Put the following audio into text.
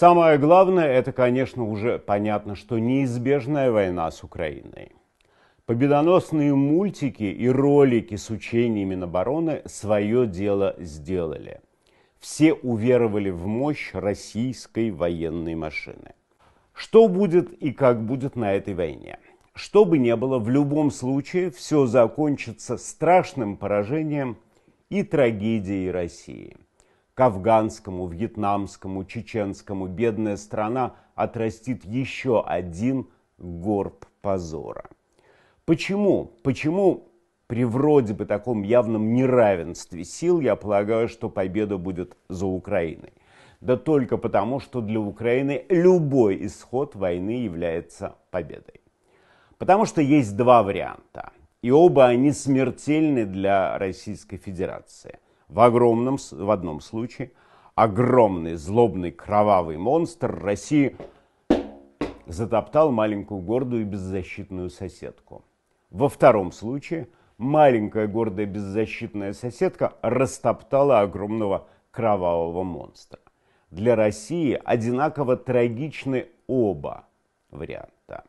Самое главное, это, конечно, уже понятно, что неизбежная война с Украиной. Победоносные мультики и ролики с учениями на бароны свое дело сделали. Все уверовали в мощь российской военной машины. Что будет и как будет на этой войне? Что бы ни было, в любом случае все закончится страшным поражением и трагедией России – к афганскому, вьетнамскому, чеченскому бедная страна отрастит еще один горб позора. Почему? Почему при вроде бы таком явном неравенстве сил я полагаю, что победа будет за Украиной? Да только потому, что для Украины любой исход войны является победой. Потому что есть два варианта, и оба они смертельны для Российской Федерации – в, огромном, в одном случае огромный, злобный, кровавый монстр России затоптал маленькую, гордую и беззащитную соседку. Во втором случае маленькая, гордая, беззащитная соседка растоптала огромного кровавого монстра. Для России одинаково трагичны оба варианта.